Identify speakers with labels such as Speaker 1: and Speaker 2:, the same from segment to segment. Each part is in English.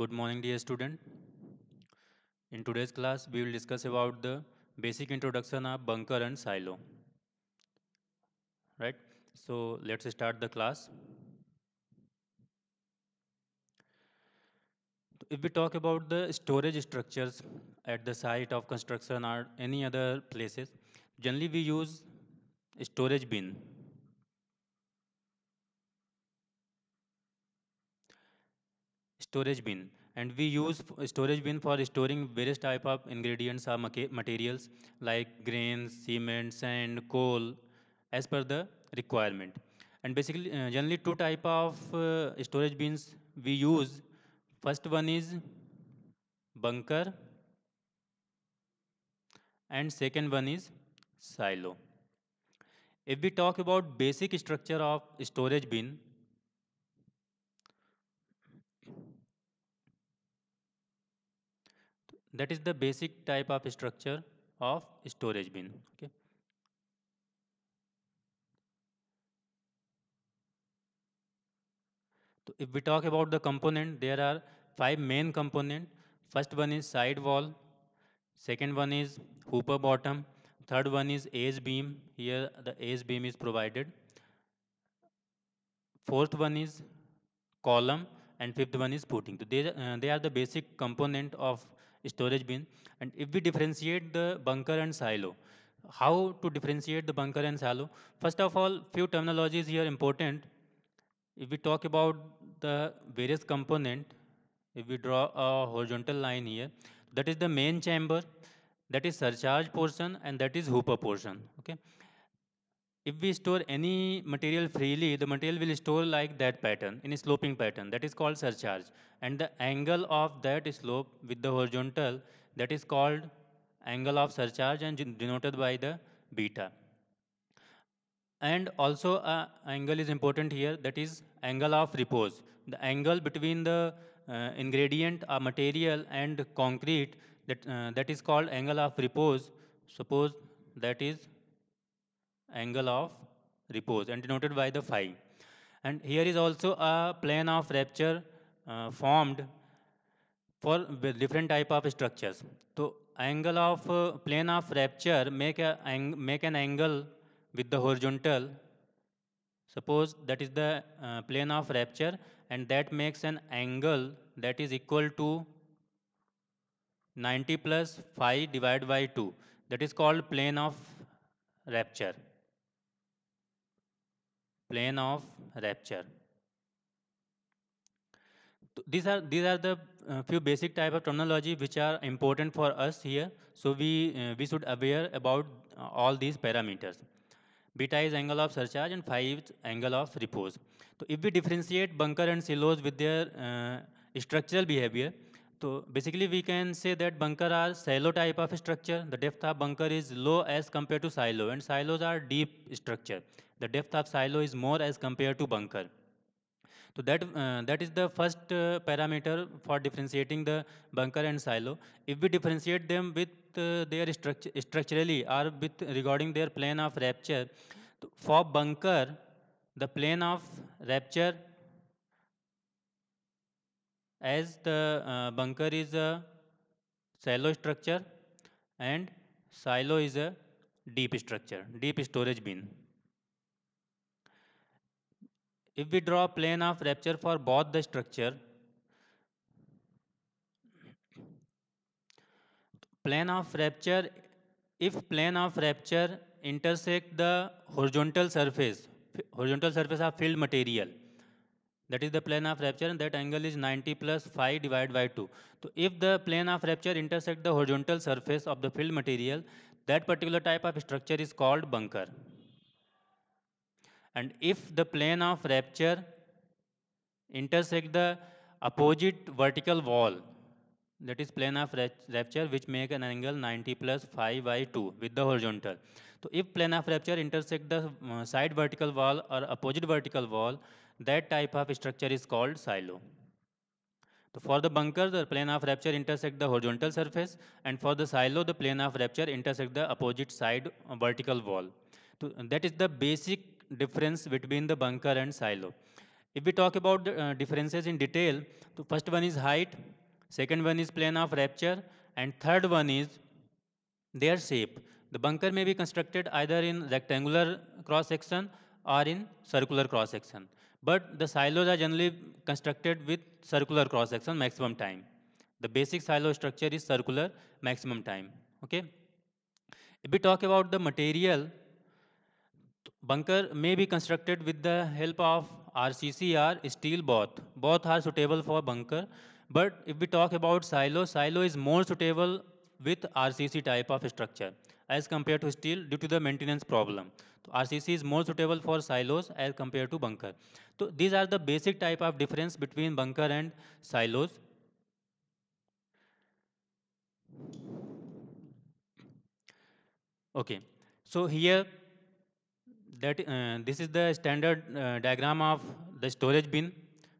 Speaker 1: Good morning dear student. In today's class we will discuss about the basic introduction of bunker and silo. Right? So let's start the class. If we talk about the storage structures at the site of construction or any other places, generally we use storage bin storage bin and we use storage bin for storing various type of ingredients or materials like grains, cement, sand, coal as per the requirement. And basically uh, generally two type of uh, storage bins we use. First one is bunker and second one is silo. If we talk about basic structure of storage bin, that is the basic type of structure of storage bin okay so if we talk about the component there are five main component first one is side wall second one is hooper bottom third one is edge beam here the edge beam is provided fourth one is column and fifth one is footing so they, uh, they are the basic component of storage bin. And if we differentiate the bunker and silo, how to differentiate the bunker and silo? First of all, few terminologies here important. If we talk about the various component, if we draw a horizontal line here, that is the main chamber, that is surcharge portion, and that is hooper portion. Okay if we store any material freely, the material will store like that pattern, in a sloping pattern. That is called surcharge. And the angle of that slope with the horizontal, that is called angle of surcharge and denoted by the beta. And also uh, angle is important here, that is angle of repose. The angle between the uh, ingredient or uh, material and concrete, that, uh, that is called angle of repose. Suppose that is angle of repose and denoted by the phi. And here is also a plane of rupture uh, formed for different type of structures. So angle of uh, plane of rupture make, a, make an angle with the horizontal. Suppose that is the uh, plane of rupture and that makes an angle that is equal to 90 plus phi divided by 2. That is called plane of rupture plane of rapture. These are these are the uh, few basic type of terminology which are important for us here. So we uh, we should aware about uh, all these parameters. Beta is angle of surcharge and phi is angle of repose. So if we differentiate bunker and silos with their uh, structural behavior, so basically we can say that bunker are silo type of structure. The depth of bunker is low as compared to silo and silos are deep structure. The depth of silo is more as compared to bunker. So that, uh, that is the first uh, parameter for differentiating the bunker and silo. If we differentiate them with uh, their structure, structurally or with regarding their plane of rupture, for bunker, the plane of rupture as the uh, bunker is a silo structure and silo is a deep structure, deep storage bin. If we draw a plane of rupture for both the structure, plane of rupture, if plane of rupture intersect the horizontal surface, horizontal surface of field material, that is the plane of rupture and that angle is 90 plus 5 divided by 2. So if the plane of rupture intersect the horizontal surface of the field material, that particular type of structure is called bunker. And if the plane of rupture intersect the opposite vertical wall, that is plane of rupture which make an angle 90 plus 5 by 2 with the horizontal. So if plane of rupture intersect the uh, side vertical wall or opposite vertical wall, that type of structure is called silo. So for the bunker, the plane of rupture intersect the horizontal surface and for the silo, the plane of rupture intersect the opposite side uh, vertical wall. So that is the basic difference between the bunker and silo. If we talk about the uh, differences in detail, the first one is height, second one is plane of rupture, and third one is their shape. The bunker may be constructed either in rectangular cross section or in circular cross section. But the silos are generally constructed with circular cross section maximum time. The basic silo structure is circular maximum time. Okay. If we talk about the material, Bunker may be constructed with the help of RCCR steel both. Both are suitable for bunker. But if we talk about silo, silo is more suitable with RCC type of structure as compared to steel due to the maintenance problem. So RCC is more suitable for silos as compared to bunker. So these are the basic type of difference between bunker and silos. Okay, so here that uh, this is the standard uh, diagram of the storage bin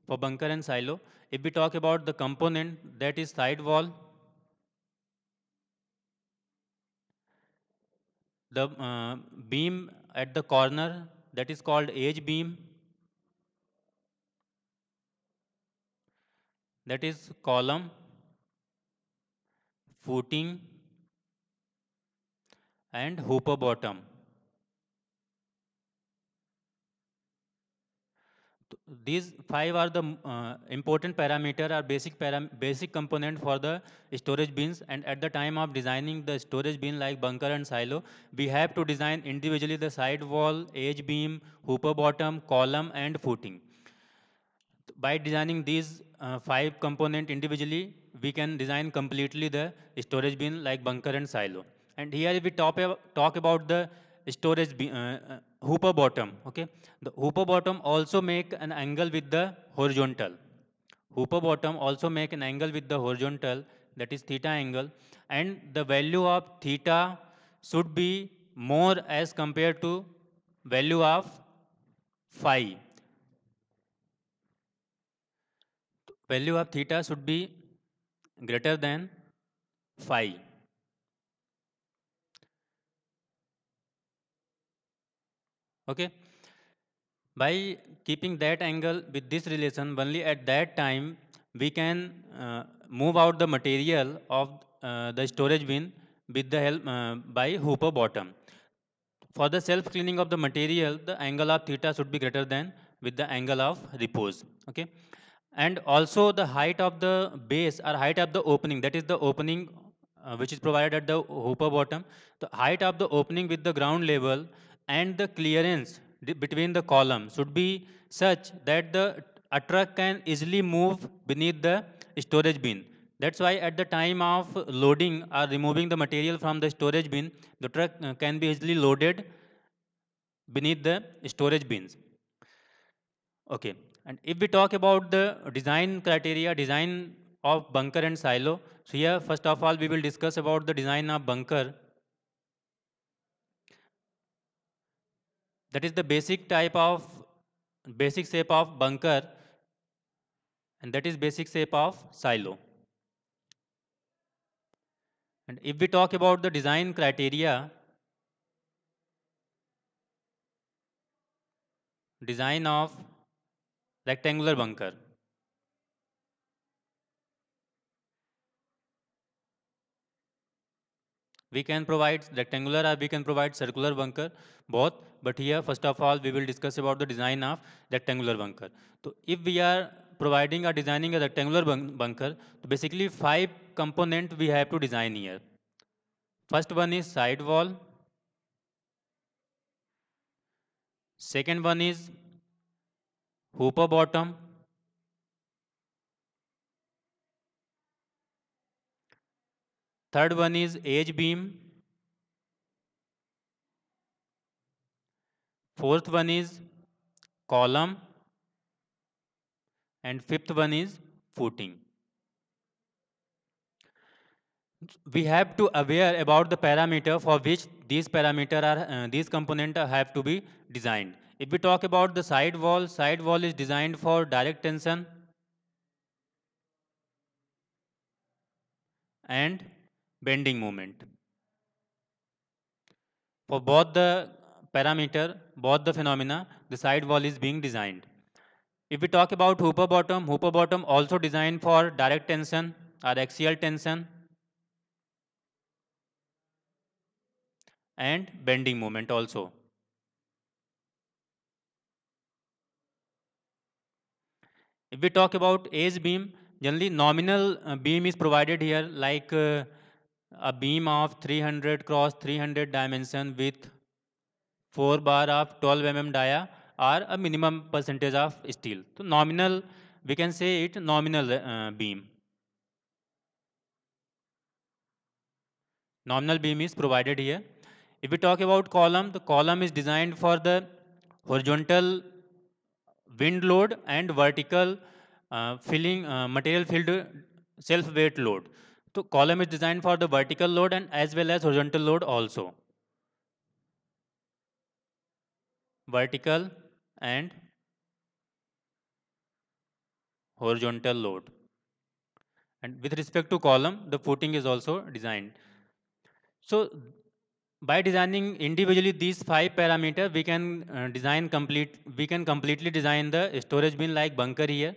Speaker 1: for bunker and silo. If we talk about the component, that is sidewall, The uh, beam at the corner, that is called edge beam. That is column, footing, and hooper bottom. these five are the uh, important parameter or basic param basic component for the storage bins and at the time of designing the storage bin like bunker and silo we have to design individually the side wall edge beam hooper bottom column and footing by designing these uh, five component individually we can design completely the storage bin like bunker and silo and here we talk, talk about the storage bin, uh, uh hooper bottom okay the hooper bottom also make an angle with the horizontal hooper bottom also make an angle with the horizontal that is theta angle and the value of theta should be more as compared to value of phi value of theta should be greater than phi okay by keeping that angle with this relation only at that time we can uh, move out the material of uh, the storage bin with the help uh, by hooper bottom for the self cleaning of the material the angle of theta should be greater than with the angle of repose okay and also the height of the base or height of the opening that is the opening uh, which is provided at the hooper bottom the height of the opening with the ground level and the clearance between the column should be such that the a truck can easily move beneath the storage bin. That's why at the time of loading or removing the material from the storage bin, the truck uh, can be easily loaded beneath the storage bins. Okay, and if we talk about the design criteria, design of bunker and silo, so here first of all we will discuss about the design of bunker. That is the basic type of, basic shape of bunker and that is basic shape of silo. And if we talk about the design criteria, design of rectangular bunker. We can provide rectangular or we can provide circular bunker बहुत बढ़िया first of all we will discuss about the design of rectangular bunker तो if we are providing or designing a rectangular bunker तो basically five component we have to design here first one is side wall second one is hopper bottom Third one is age beam. Fourth one is column. And fifth one is footing. We have to aware about the parameter for which these parameter are, uh, these component have to be designed. If we talk about the side wall, side wall is designed for direct tension and bending moment. For both the parameter, both the phenomena, the side wall is being designed. If we talk about hooper bottom, hooper bottom also designed for direct tension or axial tension and bending moment also. If we talk about edge beam, generally nominal uh, beam is provided here like uh, a beam of 300 cross 300 dimension with 4 bar of 12 mm dia are a minimum percentage of steel. So nominal, we can say it nominal uh, beam. Nominal beam is provided here. If we talk about column, the column is designed for the horizontal wind load and vertical uh, filling uh, material field self weight load. So column is designed for the vertical load and as well as horizontal load also. Vertical and horizontal load. And with respect to column, the footing is also designed. So by designing individually these five parameters, we can uh, design complete, we can completely design the storage bin like bunker here.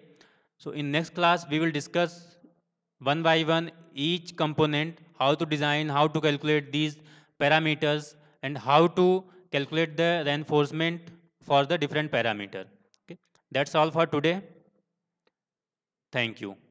Speaker 1: So in next class, we will discuss one by one each component, how to design, how to calculate these parameters, and how to calculate the reinforcement for the different parameter. Okay. That's all for today. Thank you.